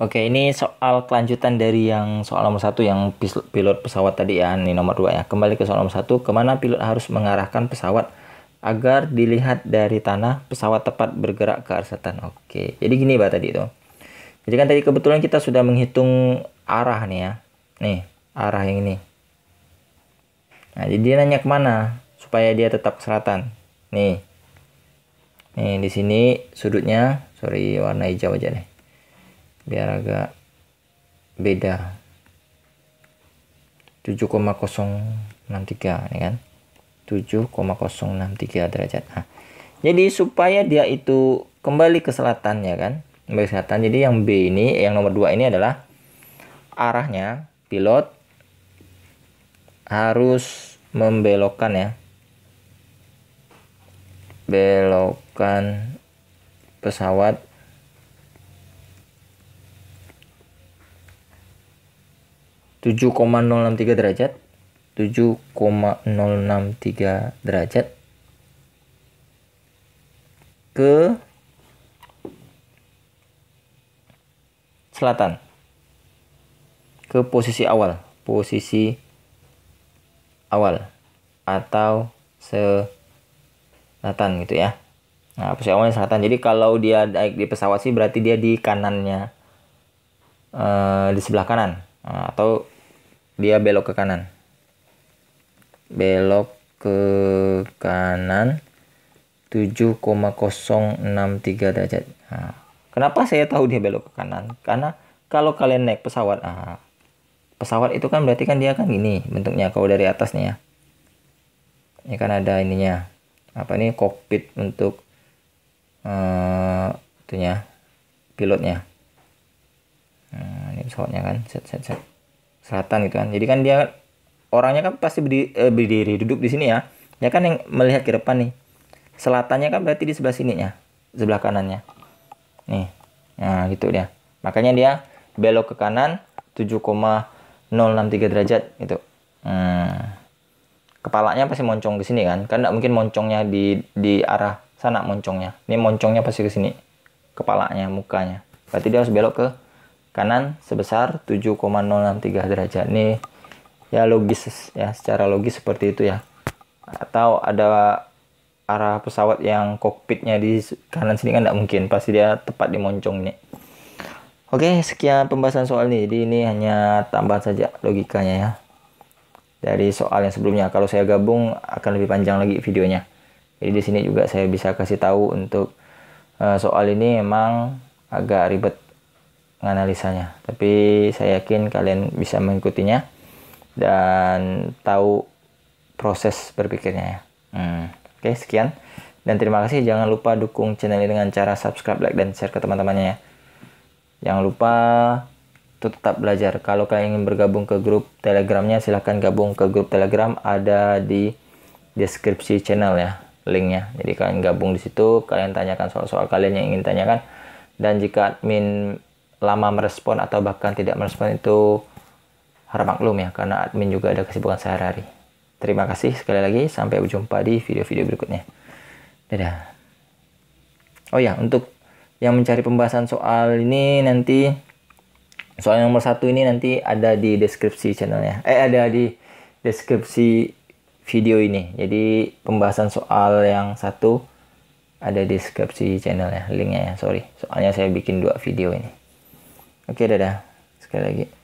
Oke, ini soal kelanjutan dari yang soal nomor satu yang pilot pesawat tadi ya, ini nomor dua ya. Kembali ke soal nomor satu, kemana pilot harus mengarahkan pesawat agar dilihat dari tanah pesawat tepat bergerak ke arah selatan. Oke, jadi gini pak tadi itu. Jadi kan tadi kebetulan kita sudah menghitung arah nih ya, nih arah yang ini. Nah, jadi dia nanya kemana supaya dia tetap ke selatan. Nih, nih di sini sudutnya, sorry warna hijau aja deh biar agak beda 7,063 ini kan 7,063 derajat nah, jadi supaya dia itu kembali ke selatan ya kan kembali ke selatan jadi yang B ini yang nomor 2 ini adalah arahnya pilot harus membelokkan ya belokkan pesawat 7,063 derajat 7,063 derajat ke selatan ke posisi awal posisi awal atau selatan gitu ya nah posisi awalnya selatan jadi kalau dia naik di pesawat sih berarti dia di kanannya eh, di sebelah kanan nah, atau dia belok ke kanan belok ke kanan 7,063 derajat nah, kenapa saya tahu dia belok ke kanan karena kalau kalian naik pesawat nah, pesawat itu kan berarti kan dia kan gini bentuknya kalau dari atas nih ya ini kan ada ininya apa ini kokpit untuk uh, itunya pilotnya nah, ini pesawatnya kan set set set selatan gitu kan jadi kan dia orangnya kan pasti berdiri, eh, berdiri duduk di sini ya ya kan yang melihat ke depan nih selatannya kan berarti di sebelah sini ya sebelah kanannya nih nah gitu dia makanya dia belok ke kanan 7,063 derajat gitu hmm. kepalanya pasti moncong ke sini kan kan tidak mungkin moncongnya di di arah sana moncongnya ini moncongnya pasti ke sini kepalanya mukanya berarti dia harus belok ke kanan sebesar 7,063 derajat nih ya logis ya secara logis seperti itu ya atau ada arah pesawat yang kokpitnya di kanan sini kan tidak mungkin pasti dia tepat di moncong nih oke sekian pembahasan soal ini. jadi ini hanya tambahan saja logikanya ya dari soal yang sebelumnya kalau saya gabung akan lebih panjang lagi videonya jadi di sini juga saya bisa kasih tahu untuk eh, soal ini memang agak ribet menganalisanya tapi saya yakin kalian bisa mengikutinya dan tahu proses berpikirnya ya hmm. oke sekian dan terima kasih jangan lupa dukung channel ini dengan cara subscribe like dan share ke teman-temannya ya jangan lupa tetap belajar kalau kalian ingin bergabung ke grup telegramnya silahkan gabung ke grup telegram ada di deskripsi channel ya linknya. Jadi kalian gabung di situ, kalian tanyakan soal-soal kalian yang ingin tanyakan. Dan jika admin lama merespon atau bahkan tidak merespon itu harap maklum ya karena admin juga ada kesibukan sehari-hari. Terima kasih sekali lagi sampai jumpa di video-video berikutnya. Dadah. Oh ya, untuk yang mencari pembahasan soal ini nanti soal yang nomor satu ini nanti ada di deskripsi channelnya. Eh ada di deskripsi video ini. Jadi pembahasan soal yang satu ada di deskripsi channelnya, linknya ya. Sorry, soalnya saya bikin dua video ini. Oke, dadah. Sekali lagi.